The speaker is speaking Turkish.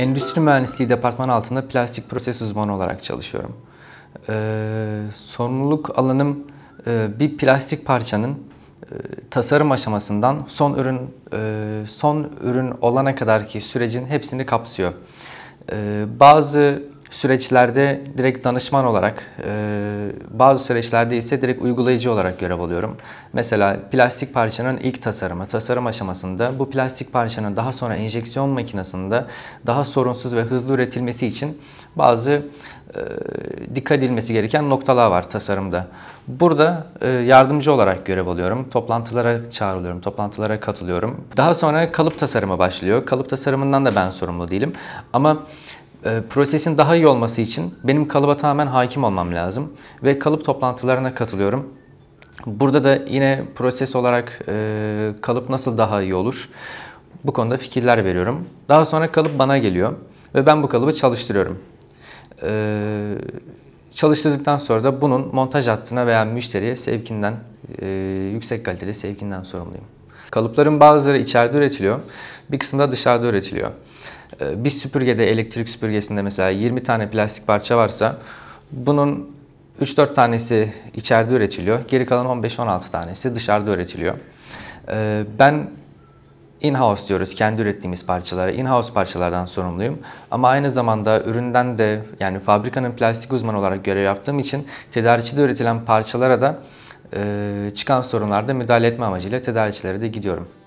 Endüstri Mühendisliği Departmanı altında plastik proses uzmanı olarak çalışıyorum. Ee, sorumluluk alanım e, bir plastik parçanın e, tasarım aşamasından son ürün e, son ürün olana kadarki sürecin hepsini kapsıyor. E, bazı süreçlerde direkt danışman olarak, e, bazı süreçlerde ise direkt uygulayıcı olarak görev alıyorum. Mesela plastik parçanın ilk tasarımı, tasarım aşamasında bu plastik parçanın daha sonra enjeksiyon makinesinde daha sorunsuz ve hızlı üretilmesi için bazı e, dikkat edilmesi gereken noktalar var tasarımda. Burada e, yardımcı olarak görev alıyorum. Toplantılara çağrılıyorum, toplantılara katılıyorum. Daha sonra kalıp tasarımı başlıyor. Kalıp tasarımından da ben sorumlu değilim. Ama e, prosesin daha iyi olması için benim kalıba tamamen hakim olmam lazım ve kalıp toplantılarına katılıyorum. Burada da yine proses olarak e, kalıp nasıl daha iyi olur bu konuda fikirler veriyorum. Daha sonra kalıp bana geliyor ve ben bu kalıbı çalıştırıyorum. E, çalıştırdıktan sonra da bunun montaj hattına veya müşteriye sevkinden, e, yüksek kaliteli sevkinden sorumluyum. Kalıpların bazıları içeride üretiliyor, bir kısmı da dışarıda üretiliyor. Ee, bir süpürgede elektrik süpürgesinde mesela 20 tane plastik parça varsa bunun 3-4 tanesi içeride üretiliyor. Geri kalan 15-16 tanesi dışarıda üretiliyor. Ee, ben in-house diyoruz kendi ürettiğimiz parçalara. In-house parçalardan sorumluyum. Ama aynı zamanda üründen de yani fabrikanın plastik uzmanı olarak görev yaptığım için tedarikçide üretilen parçalara da e, çıkan sorunlarda müdahale etme amacıyla tedarikçilere de gidiyorum.